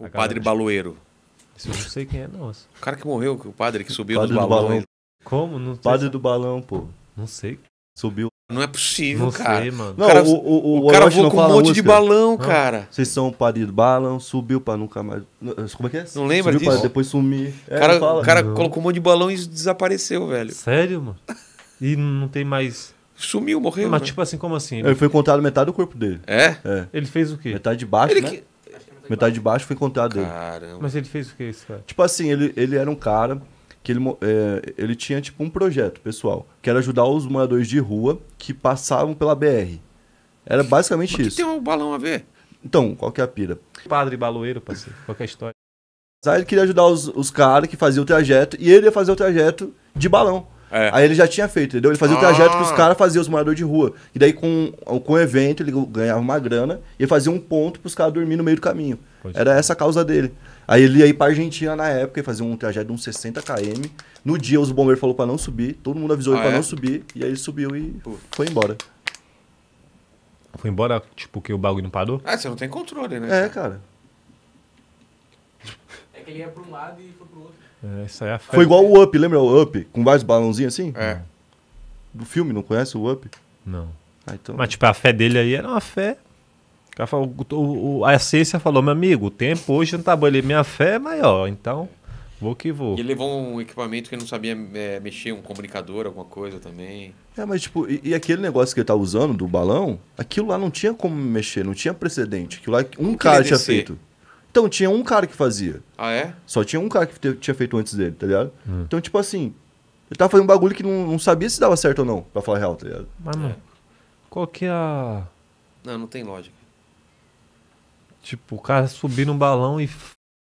O a padre Baloeiro. Isso eu não sei quem é, nossa. O cara que morreu, o padre que subiu padre Balão. Como? Não padre do balão, pô. Não sei. Subiu. Não é possível, não cara. Sei, mano. Não, o cara, o, o, o, cara voou com um monte de balão, não. cara. Vocês são o padre do balão, subiu pra nunca mais. Como é que é? Não lembra subiu disso? depois sumir. É, cara, o cara não. colocou um monte de balão e desapareceu, velho. Sério, mano? E não tem mais. Sumiu, morreu. Mas, né? tipo assim, como assim? Ele... ele foi encontrado metade do corpo dele. É? é? Ele fez o quê? Metade de baixo, ele né? Que... Metade de baixo foi encontrado dele. Mas ele fez o que isso, cara? Tipo assim, ele, ele era um cara que ele, é, ele tinha tipo um projeto pessoal, que era ajudar os moradores de rua que passavam pela BR. Era basicamente Mas isso. Que tem um balão a ver? Então, qual que é a pira? Padre baloeiro, parceiro, qualquer é história. Aí ele queria ajudar os, os caras que faziam o trajeto e ele ia fazer o trajeto de balão. É. Aí ele já tinha feito, entendeu? Ele fazia o trajeto que os ah. caras faziam, os moradores de rua. E daí, com, com o evento, ele ganhava uma grana e fazia um ponto pros caras dormir no meio do caminho. Pois Era é. essa a causa dele. Aí ele ia ir pra Argentina na época e fazia um trajeto de uns 60 km. No dia, os bombeiros falaram pra não subir, todo mundo avisou ah, ele pra é? não subir, e aí ele subiu e Pô. foi embora. Foi embora, tipo, que o bagulho não parou? Ah, você não tem controle, né? É, cara. É que ele ia pra um lado e foi pro outro. É, isso aí é Foi igual o Up, lembra o Up? Com vários balãozinhos assim? É. Do filme, não conhece o Up? Não. Ah, então... Mas tipo, a fé dele aí era uma fé Falou, o, o, a essência falou, meu amigo, o tempo hoje não tá bom. Ele, minha fé é maior, então vou que vou. E ele levou um equipamento que ele não sabia é, mexer, um comunicador, alguma coisa também. É, mas tipo, e, e, aquele negócio que ele tá usando, do balão, aquilo lá não tinha como mexer, não tinha precedente. Aquilo lá, um como cara tinha feito. Então tinha um cara que fazia. Ah, é? Só tinha um cara que tinha feito antes dele, tá ligado? Hum. Então, tipo assim, ele tava fazendo um bagulho que não, não sabia se dava certo ou não, pra falar real, tá ligado? Mas, mano, é. qual que é a. Não, não tem lógica. Tipo, o cara subir num balão e.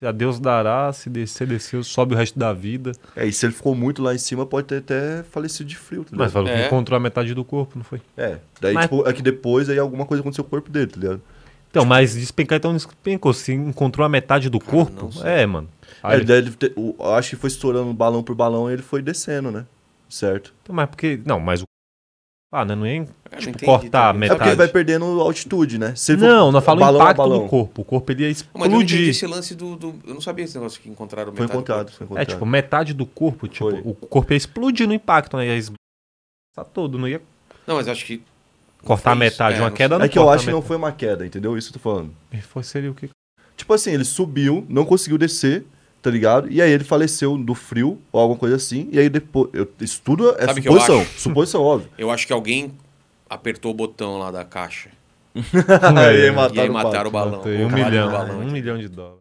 A Deus dará, se descer, desceu, sobe o resto da vida. É, e se ele ficou muito lá em cima, pode ter até falecido de frio. Tá ligado? Mas falou que é. encontrou a metade do corpo, não foi? É. Daí, Mas... tipo, é que depois aí alguma coisa aconteceu com o corpo dele, tá ligado? Então, mas despencar, então tá despencou. Se encontrou a metade do ah, corpo, ah, é, mano. É, Aí é, ele... Ele acho que foi estourando balão por balão e ele foi descendo, né? Certo. Então, mas porque. Não, mas o. Ah, né? Não é tipo, cortar a metade. É, é porque ele vai perdendo altitude, né? Se não, for... nós falamos impacto balão. do corpo. O corpo ele ia explodir. mas eu esse lance do, do, Eu não sabia esse negócio que encontraram foi encontrado, foi encontrado. É, tipo, metade do corpo, tipo, foi. o corpo ia explodir no impacto, né? Ia es... todo, não ia. Não, mas acho que Cortar metade, é, uma queda não É que eu acho que não foi uma queda, entendeu? Isso que eu tô falando. E foi, seria o quê? Tipo assim, ele subiu, não conseguiu descer, tá ligado? E aí ele faleceu do frio ou alguma coisa assim. E aí depois. Eu, isso tudo é Sabe suposição. Suposição, óbvio. Eu acho que alguém apertou o botão lá da caixa. aí, mataram e aí mataram o balão. Um milhão, balão. Um milhão de dólares.